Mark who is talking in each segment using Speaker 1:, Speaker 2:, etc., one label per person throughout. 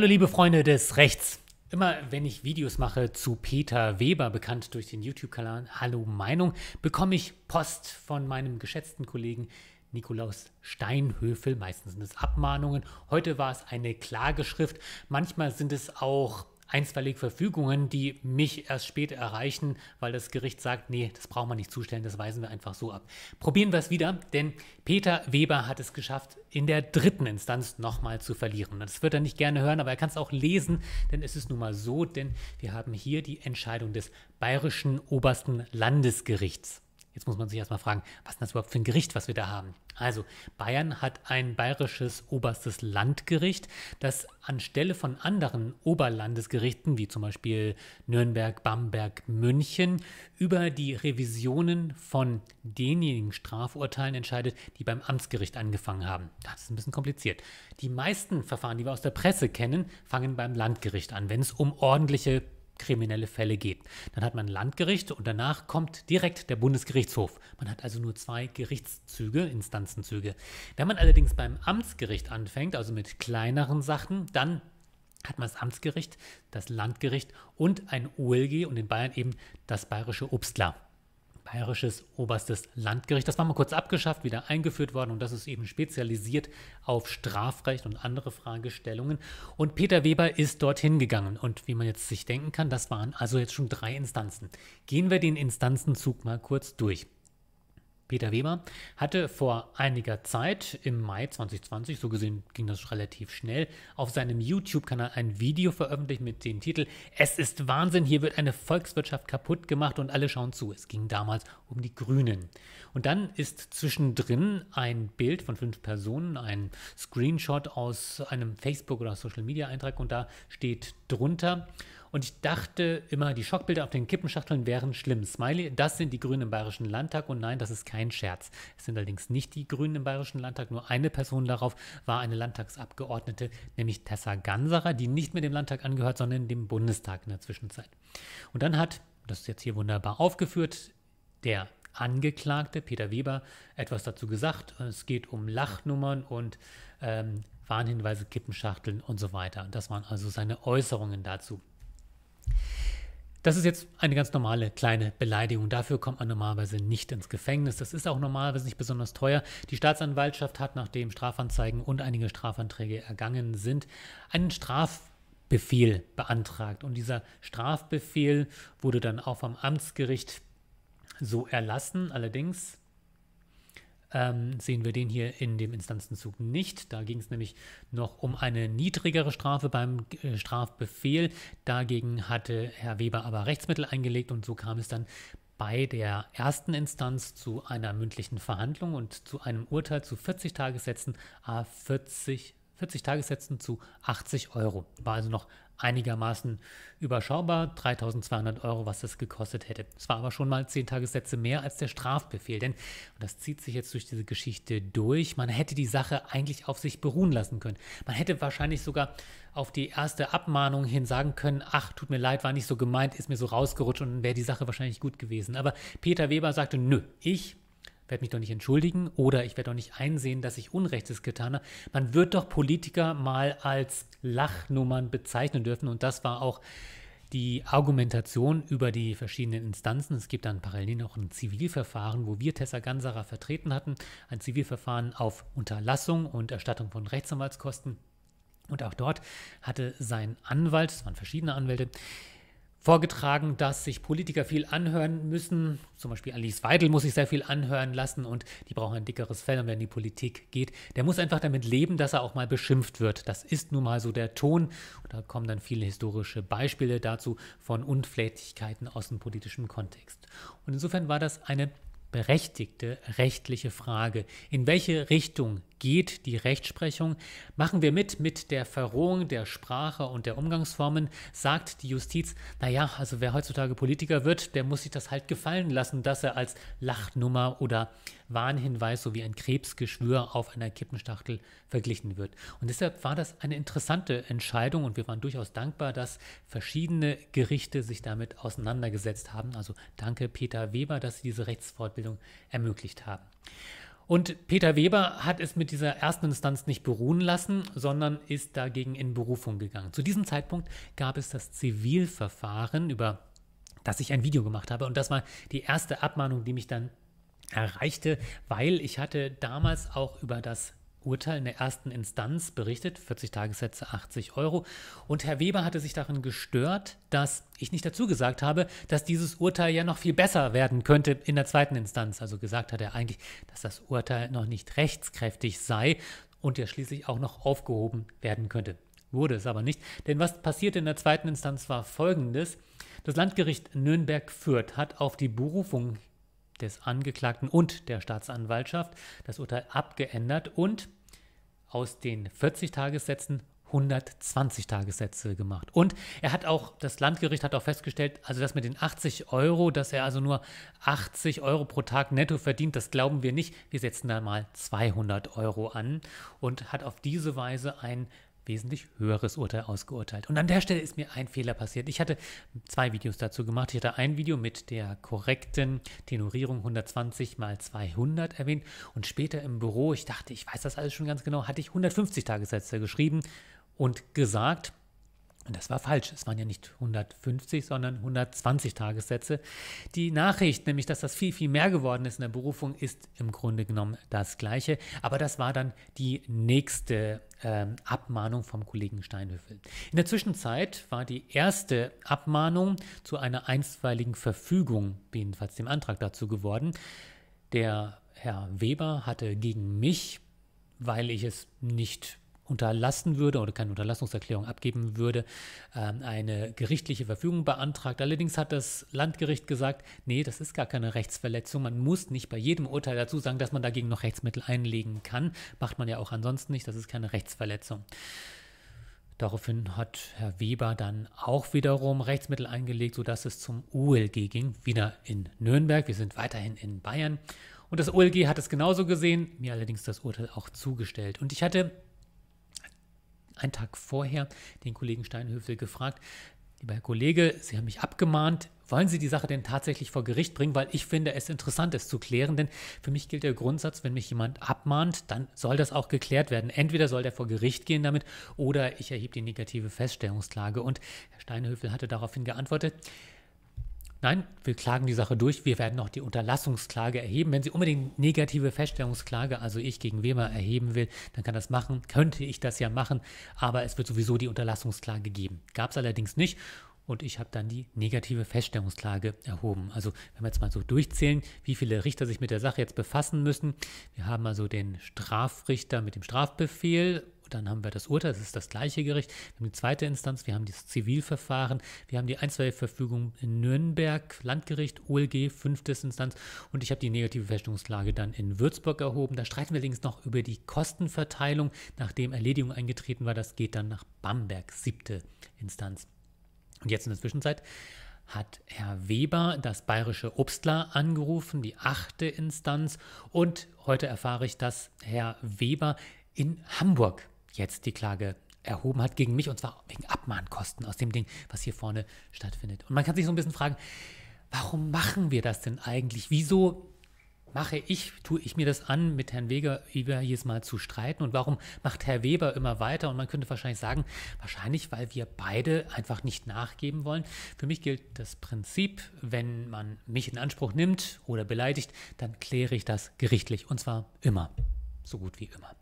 Speaker 1: Hallo liebe Freunde des Rechts. Immer wenn ich Videos mache zu Peter Weber, bekannt durch den YouTube-Kanal Hallo Meinung, bekomme ich Post von meinem geschätzten Kollegen Nikolaus Steinhöfel. Meistens sind es Abmahnungen. Heute war es eine Klageschrift. Manchmal sind es auch einstweilige Verfügungen, die mich erst spät erreichen, weil das Gericht sagt, nee, das brauchen wir nicht zustellen, das weisen wir einfach so ab. Probieren wir es wieder, denn Peter Weber hat es geschafft, in der dritten Instanz nochmal zu verlieren. Das wird er nicht gerne hören, aber er kann es auch lesen, denn es ist nun mal so, denn wir haben hier die Entscheidung des Bayerischen Obersten Landesgerichts. Jetzt muss man sich erstmal fragen, was ist das überhaupt für ein Gericht, was wir da haben? Also, Bayern hat ein bayerisches oberstes Landgericht, das anstelle von anderen Oberlandesgerichten, wie zum Beispiel Nürnberg, Bamberg, München, über die Revisionen von denjenigen Strafurteilen entscheidet, die beim Amtsgericht angefangen haben. Das ist ein bisschen kompliziert. Die meisten Verfahren, die wir aus der Presse kennen, fangen beim Landgericht an, wenn es um ordentliche kriminelle Fälle geht. Dann hat man Landgericht und danach kommt direkt der Bundesgerichtshof. Man hat also nur zwei Gerichtszüge, Instanzenzüge. Wenn man allerdings beim Amtsgericht anfängt, also mit kleineren Sachen, dann hat man das Amtsgericht, das Landgericht und ein OLG und in Bayern eben das bayerische Obstler. Bayerisches Oberstes Landgericht. Das war mal kurz abgeschafft, wieder eingeführt worden und das ist eben spezialisiert auf Strafrecht und andere Fragestellungen. Und Peter Weber ist dorthin gegangen und wie man jetzt sich denken kann, das waren also jetzt schon drei Instanzen. Gehen wir den Instanzenzug mal kurz durch. Peter Weber hatte vor einiger Zeit im Mai 2020, so gesehen ging das relativ schnell, auf seinem YouTube-Kanal ein Video veröffentlicht mit dem Titel Es ist Wahnsinn, hier wird eine Volkswirtschaft kaputt gemacht und alle schauen zu. Es ging damals um die Grünen. Und dann ist zwischendrin ein Bild von fünf Personen, ein Screenshot aus einem Facebook- oder Social-Media-Eintrag und da steht drunter, und ich dachte immer, die Schockbilder auf den Kippenschachteln wären schlimm. Smiley, das sind die Grünen im Bayerischen Landtag. Und nein, das ist kein Scherz. Es sind allerdings nicht die Grünen im Bayerischen Landtag. Nur eine Person darauf war eine Landtagsabgeordnete, nämlich Tessa Ganserer, die nicht mehr dem Landtag angehört, sondern dem Bundestag in der Zwischenzeit. Und dann hat, das ist jetzt hier wunderbar aufgeführt, der Angeklagte Peter Weber etwas dazu gesagt. Es geht um Lachnummern und ähm, Warnhinweise, Kippenschachteln und so weiter. Das waren also seine Äußerungen dazu. Das ist jetzt eine ganz normale kleine Beleidigung. Dafür kommt man normalerweise nicht ins Gefängnis. Das ist auch normalerweise nicht besonders teuer. Die Staatsanwaltschaft hat, nachdem Strafanzeigen und einige Strafanträge ergangen sind, einen Strafbefehl beantragt. Und dieser Strafbefehl wurde dann auch vom Amtsgericht so erlassen. Allerdings ähm, sehen wir den hier in dem Instanzenzug nicht. Da ging es nämlich noch um eine niedrigere Strafe beim äh, Strafbefehl. Dagegen hatte Herr Weber aber Rechtsmittel eingelegt und so kam es dann bei der ersten Instanz zu einer mündlichen Verhandlung und zu einem Urteil zu 40 Tagessätzen, a 40, 40 Tagessätzen zu 80 Euro. War also noch einigermaßen überschaubar, 3200 Euro, was das gekostet hätte. Es war aber schon mal zehn Tagessätze mehr als der Strafbefehl, denn, und das zieht sich jetzt durch diese Geschichte durch, man hätte die Sache eigentlich auf sich beruhen lassen können. Man hätte wahrscheinlich sogar auf die erste Abmahnung hin sagen können, ach, tut mir leid, war nicht so gemeint, ist mir so rausgerutscht und wäre die Sache wahrscheinlich gut gewesen. Aber Peter Weber sagte, nö, ich werde mich doch nicht entschuldigen oder ich werde doch nicht einsehen, dass ich Unrechtes getan habe. Man wird doch Politiker mal als Lachnummern bezeichnen dürfen und das war auch die Argumentation über die verschiedenen Instanzen. Es gibt dann parallel noch ein Zivilverfahren, wo wir Tessa Gansara vertreten hatten. Ein Zivilverfahren auf Unterlassung und Erstattung von Rechtsanwaltskosten. Und auch dort hatte sein Anwalt, es waren verschiedene Anwälte, vorgetragen, dass sich Politiker viel anhören müssen. Zum Beispiel Alice Weidel muss sich sehr viel anhören lassen und die brauchen ein dickeres Fell. Und wenn die Politik geht, der muss einfach damit leben, dass er auch mal beschimpft wird. Das ist nun mal so der Ton. Und da kommen dann viele historische Beispiele dazu von Unflätigkeiten aus dem politischen Kontext. Und insofern war das eine berechtigte rechtliche Frage. In welche Richtung geht die Rechtsprechung. Machen wir mit mit der Verrohung der Sprache und der Umgangsformen, sagt die Justiz, naja, also wer heutzutage Politiker wird, der muss sich das halt gefallen lassen, dass er als Lachnummer oder Warnhinweis sowie ein Krebsgeschwür auf einer Kippenstachtel verglichen wird. Und deshalb war das eine interessante Entscheidung und wir waren durchaus dankbar, dass verschiedene Gerichte sich damit auseinandergesetzt haben. Also danke Peter Weber, dass Sie diese Rechtsfortbildung ermöglicht haben. Und Peter Weber hat es mit dieser ersten Instanz nicht beruhen lassen, sondern ist dagegen in Berufung gegangen. Zu diesem Zeitpunkt gab es das Zivilverfahren, über das ich ein Video gemacht habe. Und das war die erste Abmahnung, die mich dann erreichte, weil ich hatte damals auch über das Urteil in der ersten Instanz berichtet, 40 Tagessätze, 80 Euro. Und Herr Weber hatte sich darin gestört, dass ich nicht dazu gesagt habe, dass dieses Urteil ja noch viel besser werden könnte in der zweiten Instanz. Also gesagt hat er eigentlich, dass das Urteil noch nicht rechtskräftig sei und ja schließlich auch noch aufgehoben werden könnte. Wurde es aber nicht. Denn was passierte in der zweiten Instanz war folgendes. Das Landgericht Nürnberg-Fürth hat auf die Berufung des Angeklagten und der Staatsanwaltschaft das Urteil abgeändert und aus den 40-Tagessätzen 120 Tagessätze gemacht. Und er hat auch, das Landgericht hat auch festgestellt, also das mit den 80 Euro, dass er also nur 80 Euro pro Tag netto verdient, das glauben wir nicht. Wir setzen da mal 200 Euro an und hat auf diese Weise ein wesentlich höheres Urteil ausgeurteilt. Und an der Stelle ist mir ein Fehler passiert. Ich hatte zwei Videos dazu gemacht. Ich hatte ein Video mit der korrekten Tenorierung 120 mal 200 erwähnt und später im Büro, ich dachte, ich weiß das alles schon ganz genau, hatte ich 150 Tagessätze geschrieben und gesagt, und das war falsch. Es waren ja nicht 150, sondern 120 Tagessätze. Die Nachricht, nämlich dass das viel, viel mehr geworden ist in der Berufung, ist im Grunde genommen das gleiche. Aber das war dann die nächste ähm, Abmahnung vom Kollegen Steinhöfel. In der Zwischenzeit war die erste Abmahnung zu einer einstweiligen Verfügung, jedenfalls dem Antrag dazu geworden. Der Herr Weber hatte gegen mich, weil ich es nicht unterlassen würde oder keine Unterlassungserklärung abgeben würde, ähm, eine gerichtliche Verfügung beantragt. Allerdings hat das Landgericht gesagt, nee, das ist gar keine Rechtsverletzung. Man muss nicht bei jedem Urteil dazu sagen, dass man dagegen noch Rechtsmittel einlegen kann. Macht man ja auch ansonsten nicht. Das ist keine Rechtsverletzung. Daraufhin hat Herr Weber dann auch wiederum Rechtsmittel eingelegt, sodass es zum OLG ging, wieder in Nürnberg. Wir sind weiterhin in Bayern. Und das OLG hat es genauso gesehen, mir allerdings das Urteil auch zugestellt. Und ich hatte einen Tag vorher den Kollegen Steinhöfel gefragt, lieber Herr Kollege, Sie haben mich abgemahnt, wollen Sie die Sache denn tatsächlich vor Gericht bringen? Weil ich finde es interessant, es zu klären, denn für mich gilt der Grundsatz, wenn mich jemand abmahnt, dann soll das auch geklärt werden. Entweder soll der vor Gericht gehen damit oder ich erhebe die negative Feststellungsklage. Und Herr Steinhöfel hatte daraufhin geantwortet, Nein, wir klagen die Sache durch. Wir werden auch die Unterlassungsklage erheben. Wenn sie unbedingt negative Feststellungsklage, also ich gegen Wemer, erheben will, dann kann das machen. Könnte ich das ja machen, aber es wird sowieso die Unterlassungsklage geben. Gab es allerdings nicht. Und ich habe dann die negative Feststellungsklage erhoben. Also wenn wir jetzt mal so durchzählen, wie viele Richter sich mit der Sache jetzt befassen müssen. Wir haben also den Strafrichter mit dem Strafbefehl dann haben wir das Urteil, das ist das gleiche Gericht, wir haben die zweite Instanz, wir haben das Zivilverfahren, wir haben die Einzelverfügung in Nürnberg, Landgericht, OLG, fünftes Instanz und ich habe die negative Feststellungslage dann in Würzburg erhoben. Da streiten wir links noch über die Kostenverteilung, nachdem Erledigung eingetreten war, das geht dann nach Bamberg, siebte Instanz. Und jetzt in der Zwischenzeit hat Herr Weber das bayerische Obstler angerufen, die achte Instanz. Und heute erfahre ich, dass Herr Weber in Hamburg jetzt die Klage erhoben hat gegen mich und zwar wegen Abmahnkosten aus dem Ding, was hier vorne stattfindet. Und man kann sich so ein bisschen fragen, warum machen wir das denn eigentlich? Wieso mache ich, tue ich mir das an, mit Herrn Weber jedes Mal zu streiten und warum macht Herr Weber immer weiter? Und man könnte wahrscheinlich sagen, wahrscheinlich, weil wir beide einfach nicht nachgeben wollen. Für mich gilt das Prinzip, wenn man mich in Anspruch nimmt oder beleidigt, dann kläre ich das gerichtlich und zwar immer, so gut wie immer.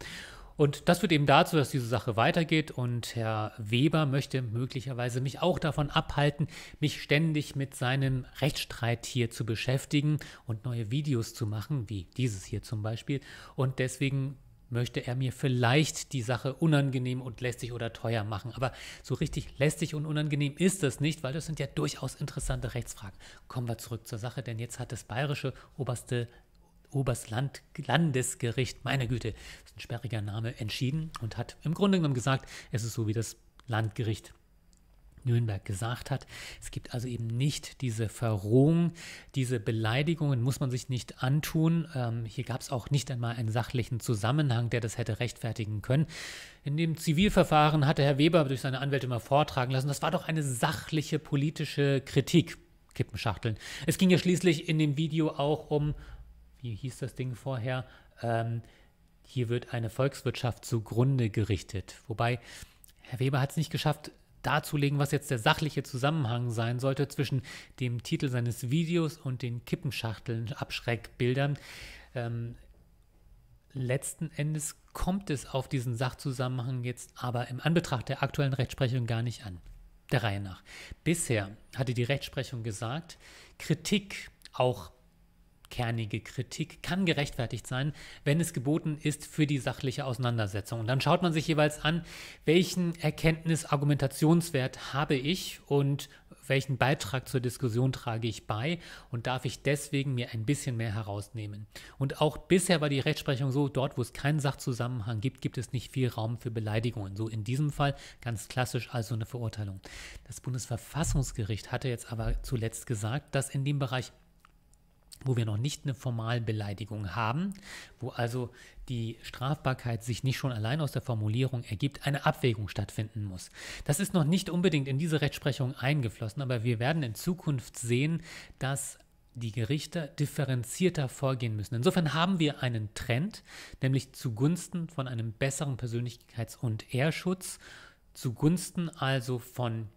Speaker 1: Und das führt eben dazu, dass diese Sache weitergeht und Herr Weber möchte möglicherweise mich auch davon abhalten, mich ständig mit seinem Rechtsstreit hier zu beschäftigen und neue Videos zu machen, wie dieses hier zum Beispiel. Und deswegen möchte er mir vielleicht die Sache unangenehm und lästig oder teuer machen. Aber so richtig lästig und unangenehm ist das nicht, weil das sind ja durchaus interessante Rechtsfragen. Kommen wir zurück zur Sache, denn jetzt hat das bayerische oberste Oberstlandesgericht, meine Güte, ist ein sperriger Name, entschieden und hat im Grunde genommen gesagt, es ist so wie das Landgericht Nürnberg gesagt hat. Es gibt also eben nicht diese Verrohung, diese Beleidigungen muss man sich nicht antun. Ähm, hier gab es auch nicht einmal einen sachlichen Zusammenhang, der das hätte rechtfertigen können. In dem Zivilverfahren hatte Herr Weber durch seine Anwälte mal vortragen lassen, das war doch eine sachliche politische Kritik. Kippenschachteln. Es ging ja schließlich in dem Video auch um wie hieß das Ding vorher, ähm, hier wird eine Volkswirtschaft zugrunde gerichtet. Wobei Herr Weber hat es nicht geschafft, darzulegen, was jetzt der sachliche Zusammenhang sein sollte zwischen dem Titel seines Videos und den Kippenschachteln, Abschreckbildern. Ähm, letzten Endes kommt es auf diesen Sachzusammenhang jetzt aber im Anbetracht der aktuellen Rechtsprechung gar nicht an. Der Reihe nach. Bisher hatte die Rechtsprechung gesagt, Kritik, auch kernige Kritik kann gerechtfertigt sein, wenn es geboten ist für die sachliche Auseinandersetzung. Und dann schaut man sich jeweils an, welchen Erkenntnis-Argumentationswert habe ich und welchen Beitrag zur Diskussion trage ich bei und darf ich deswegen mir ein bisschen mehr herausnehmen. Und auch bisher war die Rechtsprechung so, dort wo es keinen Sachzusammenhang gibt, gibt es nicht viel Raum für Beleidigungen. So in diesem Fall ganz klassisch also eine Verurteilung. Das Bundesverfassungsgericht hatte jetzt aber zuletzt gesagt, dass in dem Bereich wo wir noch nicht eine Formalbeleidigung haben, wo also die Strafbarkeit sich nicht schon allein aus der Formulierung ergibt, eine Abwägung stattfinden muss. Das ist noch nicht unbedingt in diese Rechtsprechung eingeflossen, aber wir werden in Zukunft sehen, dass die Gerichte differenzierter vorgehen müssen. Insofern haben wir einen Trend, nämlich zugunsten von einem besseren Persönlichkeits- und Ehrschutz, zugunsten also von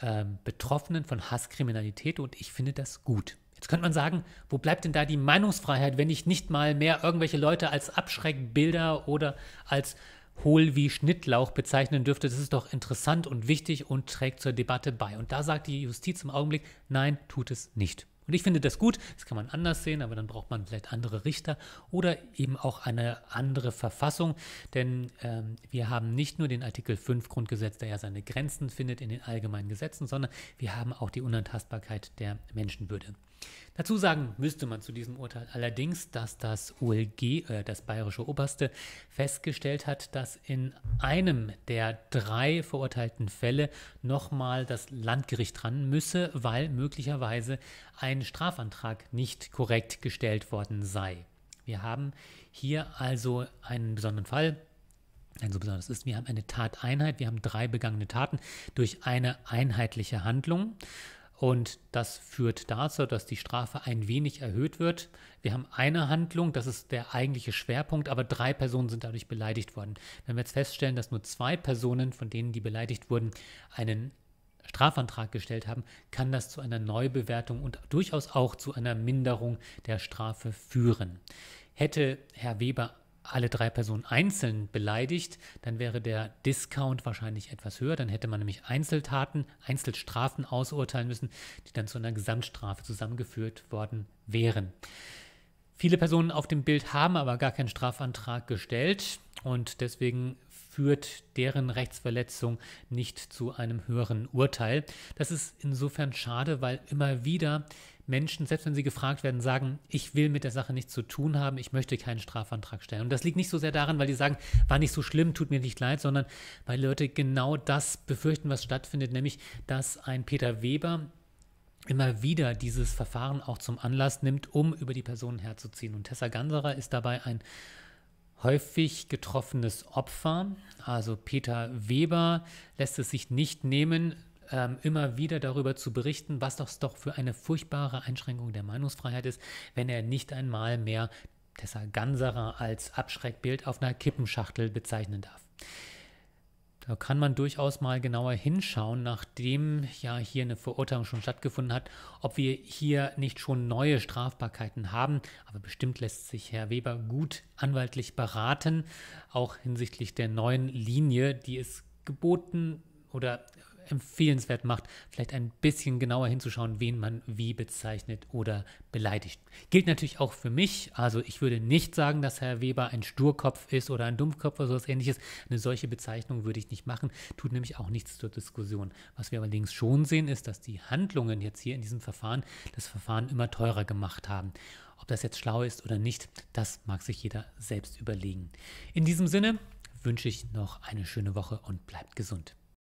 Speaker 1: äh, Betroffenen, von Hasskriminalität und ich finde das gut. Jetzt könnte man sagen, wo bleibt denn da die Meinungsfreiheit, wenn ich nicht mal mehr irgendwelche Leute als Abschreckbilder oder als hohl wie Schnittlauch bezeichnen dürfte? Das ist doch interessant und wichtig und trägt zur Debatte bei. Und da sagt die Justiz im Augenblick, nein, tut es nicht. Und ich finde das gut, das kann man anders sehen, aber dann braucht man vielleicht andere Richter oder eben auch eine andere Verfassung, denn ähm, wir haben nicht nur den Artikel 5 Grundgesetz, der ja seine Grenzen findet in den allgemeinen Gesetzen, sondern wir haben auch die Unantastbarkeit der Menschenwürde. Dazu sagen müsste man zu diesem Urteil allerdings, dass das OLG, äh, das bayerische Oberste, festgestellt hat, dass in einem der drei verurteilten Fälle nochmal das Landgericht ran müsse, weil möglicherweise ein Strafantrag nicht korrekt gestellt worden sei. Wir haben hier also einen besonderen Fall, ein so besonders ist, wir haben eine Tateinheit, wir haben drei begangene Taten durch eine einheitliche Handlung. Und das führt dazu, dass die Strafe ein wenig erhöht wird. Wir haben eine Handlung, das ist der eigentliche Schwerpunkt, aber drei Personen sind dadurch beleidigt worden. Wenn wir jetzt feststellen, dass nur zwei Personen, von denen die beleidigt wurden, einen Strafantrag gestellt haben, kann das zu einer Neubewertung und durchaus auch zu einer Minderung der Strafe führen. Hätte Herr Weber alle drei Personen einzeln beleidigt, dann wäre der Discount wahrscheinlich etwas höher. Dann hätte man nämlich Einzeltaten, Einzelstrafen ausurteilen müssen, die dann zu einer Gesamtstrafe zusammengeführt worden wären. Viele Personen auf dem Bild haben aber gar keinen Strafantrag gestellt und deswegen führt deren Rechtsverletzung nicht zu einem höheren Urteil. Das ist insofern schade, weil immer wieder Menschen, selbst wenn sie gefragt werden, sagen, ich will mit der Sache nichts zu tun haben, ich möchte keinen Strafantrag stellen. Und das liegt nicht so sehr daran, weil die sagen, war nicht so schlimm, tut mir nicht leid, sondern weil Leute genau das befürchten, was stattfindet, nämlich dass ein Peter Weber immer wieder dieses Verfahren auch zum Anlass nimmt, um über die Personen herzuziehen. Und Tessa Ganserer ist dabei ein häufig getroffenes Opfer. Also Peter Weber lässt es sich nicht nehmen, ähm, immer wieder darüber zu berichten, was das doch für eine furchtbare Einschränkung der Meinungsfreiheit ist, wenn er nicht einmal mehr Tessa Ganserer als Abschreckbild auf einer Kippenschachtel bezeichnen darf. Da kann man durchaus mal genauer hinschauen, nachdem ja hier eine Verurteilung schon stattgefunden hat, ob wir hier nicht schon neue Strafbarkeiten haben. Aber bestimmt lässt sich Herr Weber gut anwaltlich beraten, auch hinsichtlich der neuen Linie, die es geboten oder empfehlenswert macht, vielleicht ein bisschen genauer hinzuschauen, wen man wie bezeichnet oder beleidigt. Gilt natürlich auch für mich. Also ich würde nicht sagen, dass Herr Weber ein Sturkopf ist oder ein Dummkopf oder sowas ähnliches. Eine solche Bezeichnung würde ich nicht machen, tut nämlich auch nichts zur Diskussion. Was wir allerdings schon sehen, ist, dass die Handlungen jetzt hier in diesem Verfahren das Verfahren immer teurer gemacht haben. Ob das jetzt schlau ist oder nicht, das mag sich jeder selbst überlegen. In diesem Sinne wünsche ich noch eine schöne Woche und bleibt gesund.